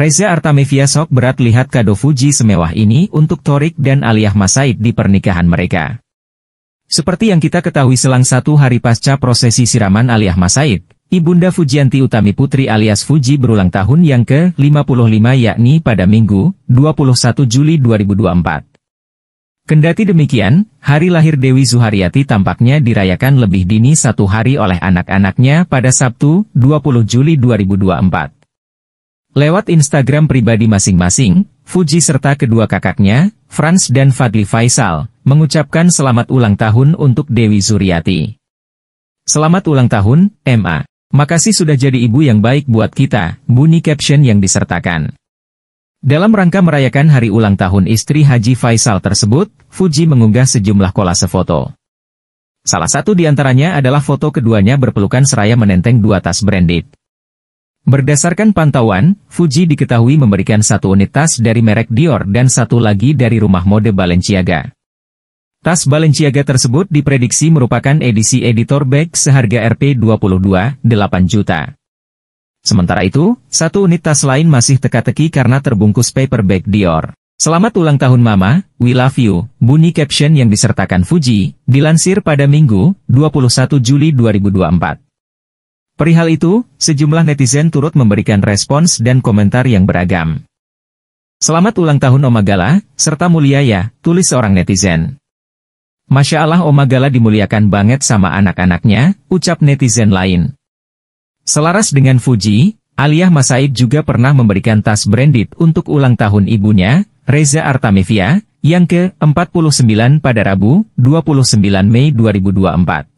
Reza Artamevia sok berat lihat kado Fuji semewah ini untuk Torik dan Aliyah Masaid di pernikahan mereka. Seperti yang kita ketahui selang satu hari pasca prosesi siraman Aliyah Masaid, Ibunda Fujianti Utami Putri alias Fuji berulang tahun yang ke-55 yakni pada Minggu, 21 Juli 2024. Kendati demikian, hari lahir Dewi Zuhariati tampaknya dirayakan lebih dini satu hari oleh anak-anaknya pada Sabtu, 20 Juli 2024. Lewat Instagram pribadi masing-masing, Fuji serta kedua kakaknya, Franz dan Fadli Faisal, mengucapkan selamat ulang tahun untuk Dewi Zuriati. Selamat ulang tahun, Emma. Makasih sudah jadi ibu yang baik buat kita, bunyi caption yang disertakan. Dalam rangka merayakan hari ulang tahun istri Haji Faisal tersebut, Fuji mengunggah sejumlah kolase foto. Salah satu di antaranya adalah foto keduanya berpelukan seraya menenteng dua tas branded. Berdasarkan pantauan, Fuji diketahui memberikan satu unit tas dari merek Dior dan satu lagi dari rumah mode Balenciaga. Tas Balenciaga tersebut diprediksi merupakan edisi editor bag seharga Rp22,8 juta. Sementara itu, satu unit tas lain masih teka-teki karena terbungkus paper bag Dior. Selamat ulang tahun Mama, we love you, bunyi caption yang disertakan Fuji, dilansir pada Minggu, 21 Juli 2024. Perihal itu, sejumlah netizen turut memberikan respons dan komentar yang beragam. Selamat ulang tahun Omagala, serta mulia ya, tulis seorang netizen. Masya Allah Omagala dimuliakan banget sama anak-anaknya, ucap netizen lain. Selaras dengan Fuji, Aliyah Masaid juga pernah memberikan tas branded untuk ulang tahun ibunya, Reza Artamevia, yang ke-49 pada Rabu, 29 Mei 2024.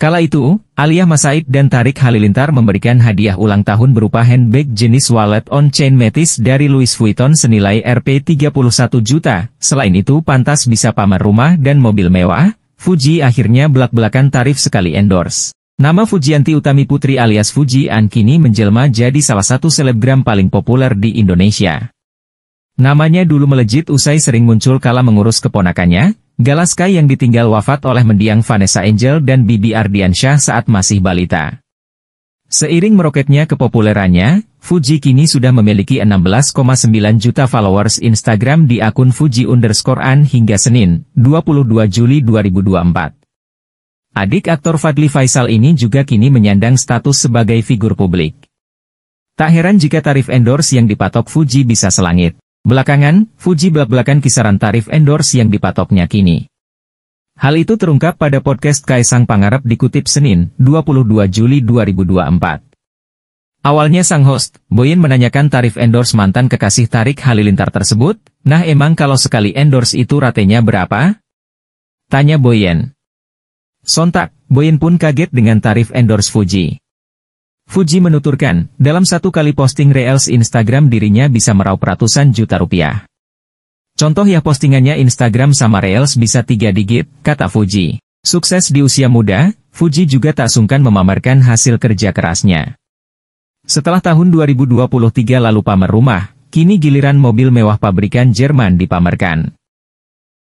Kala itu, Aliyah Masaid dan Tarik Halilintar memberikan hadiah ulang tahun berupa handbag jenis wallet on-chain Metis dari Louis Vuitton senilai Rp31 juta. Selain itu pantas bisa pamer rumah dan mobil mewah, Fuji akhirnya belak-belakan tarif sekali endorse. Nama Fujianti Utami Putri alias Fuji An kini menjelma jadi salah satu selebgram paling populer di Indonesia. Namanya dulu melejit usai sering muncul kala mengurus keponakannya, Galaska yang ditinggal wafat oleh mendiang Vanessa Angel dan Bibi Ardiansyah saat masih balita. Seiring meroketnya kepopulerannya, Fuji kini sudah memiliki 16,9 juta followers Instagram di akun Fuji underscore an hingga Senin, 22 Juli 2024. Adik aktor Fadli Faisal ini juga kini menyandang status sebagai figur publik. Tak heran jika tarif endorse yang dipatok Fuji bisa selangit. Belakangan, Fuji belak-belakan kisaran tarif endorse yang dipatoknya kini. Hal itu terungkap pada podcast Kaisang pangarap dikutip Senin, 22 Juli 2024. Awalnya sang host, Boyin menanyakan tarif endorse mantan kekasih Tarik Halilintar tersebut, nah emang kalau sekali endorse itu ratenya berapa? Tanya Boyen. Sontak, Boyin pun kaget dengan tarif endorse Fuji. Fuji menuturkan, dalam satu kali posting Reels Instagram dirinya bisa meraup ratusan juta rupiah. Contoh ya postingannya Instagram sama Reels bisa tiga digit, kata Fuji. Sukses di usia muda, Fuji juga tak sungkan memamerkan hasil kerja kerasnya. Setelah tahun 2023 lalu pamer rumah, kini giliran mobil mewah pabrikan Jerman dipamerkan.